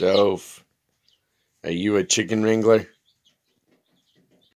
So, are you a chicken wrangler?